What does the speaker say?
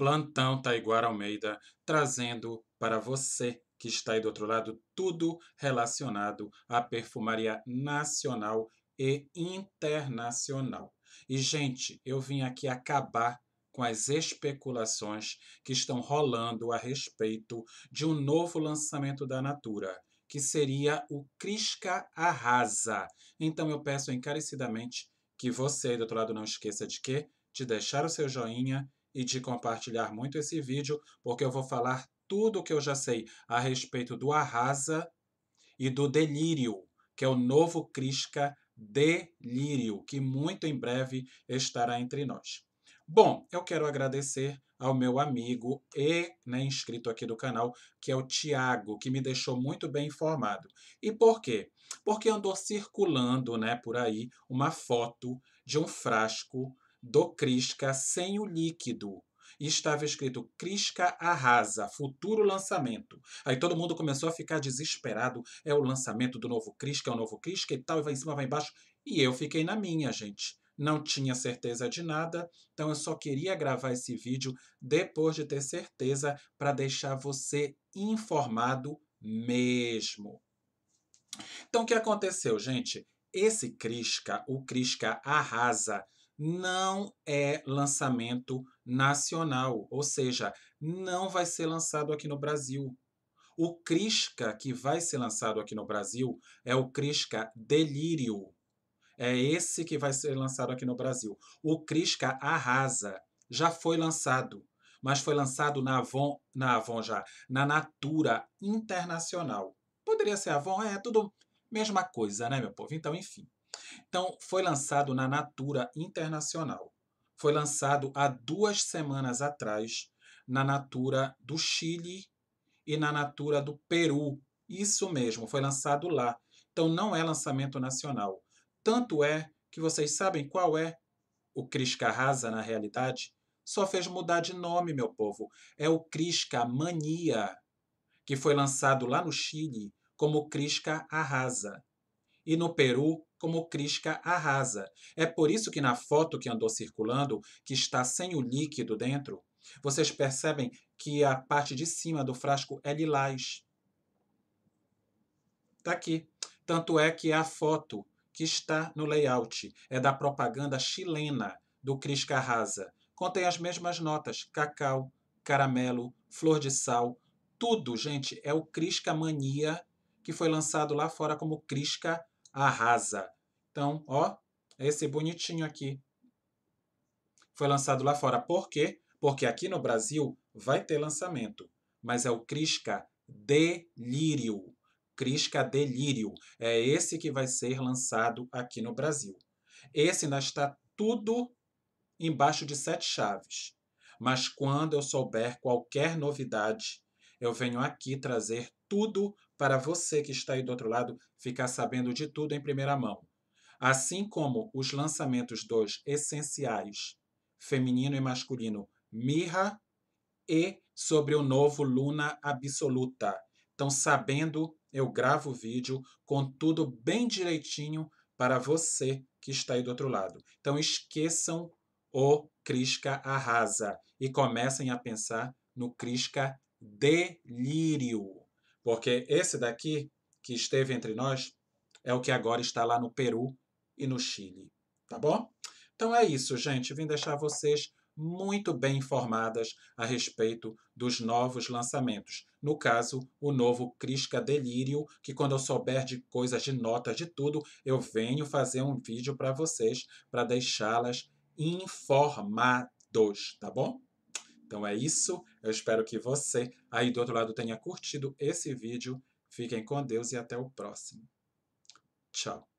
Plantão Taiguara Almeida, trazendo para você que está aí do outro lado tudo relacionado à perfumaria nacional e internacional. E, gente, eu vim aqui acabar com as especulações que estão rolando a respeito de um novo lançamento da Natura, que seria o Crisca Arrasa. Então eu peço encarecidamente que você aí do outro lado não esqueça de quê? De deixar o seu joinha e de compartilhar muito esse vídeo, porque eu vou falar tudo o que eu já sei a respeito do Arrasa e do Delírio, que é o novo Crisca Delírio, que muito em breve estará entre nós. Bom, eu quero agradecer ao meu amigo e né, inscrito aqui do canal, que é o Tiago, que me deixou muito bem informado. E por quê? Porque andou circulando né, por aí uma foto de um frasco do Crisca sem o líquido. E estava escrito Crisca arrasa, futuro lançamento. Aí todo mundo começou a ficar desesperado. É o lançamento do novo Crisca, é o novo Crisca e tal, e vai em cima, vai embaixo. E eu fiquei na minha, gente. Não tinha certeza de nada, então eu só queria gravar esse vídeo depois de ter certeza para deixar você informado mesmo. Então o que aconteceu, gente? Esse Crisca, o Crisca arrasa, não é lançamento nacional, ou seja, não vai ser lançado aqui no Brasil. O Crisca que vai ser lançado aqui no Brasil é o Crisca Delírio. É esse que vai ser lançado aqui no Brasil. O Crisca Arrasa já foi lançado, mas foi lançado na Avon, na Avon já, na Natura Internacional. Poderia ser Avon, é tudo mesma coisa, né, meu povo? Então, enfim. Então, foi lançado na Natura Internacional. Foi lançado há duas semanas atrás na Natura do Chile e na Natura do Peru. Isso mesmo, foi lançado lá. Então, não é lançamento nacional. Tanto é que vocês sabem qual é o Crisca Carrasa na realidade? Só fez mudar de nome, meu povo. É o Crisca Mania, que foi lançado lá no Chile como Crisca Arrasa e no Peru como Crisca arrasa. É por isso que na foto que andou circulando, que está sem o líquido dentro, vocês percebem que a parte de cima do frasco é lilás. Tá aqui. Tanto é que a foto que está no layout é da propaganda chilena do Crisca arrasa Contém as mesmas notas: cacau, caramelo, flor de sal. Tudo, gente, é o Crisca Mania que foi lançado lá fora como Crisca arrasa. Então, ó, é esse bonitinho aqui foi lançado lá fora. Por quê? Porque aqui no Brasil vai ter lançamento, mas é o Crisca Delírio. Crisca Delírio. É esse que vai ser lançado aqui no Brasil. Esse ainda está tudo embaixo de sete chaves. Mas quando eu souber qualquer novidade, eu venho aqui trazer tudo para você que está aí do outro lado ficar sabendo de tudo em primeira mão. Assim como os lançamentos dos essenciais, feminino e masculino, Mirra e sobre o novo Luna Absoluta. Então, sabendo, eu gravo o vídeo com tudo bem direitinho para você que está aí do outro lado. Então, esqueçam o Crisca Arrasa e comecem a pensar no Crisca delírio. Porque esse daqui, que esteve entre nós, é o que agora está lá no Peru e no Chile. Tá bom? Então é isso, gente. Vim deixar vocês muito bem informadas a respeito dos novos lançamentos. No caso, o novo Crisca Delírio, que quando eu souber de coisas, de notas, de tudo, eu venho fazer um vídeo para vocês, para deixá-las informados, tá bom? Então é isso. Eu espero que você aí do outro lado tenha curtido esse vídeo. Fiquem com Deus e até o próximo. Tchau.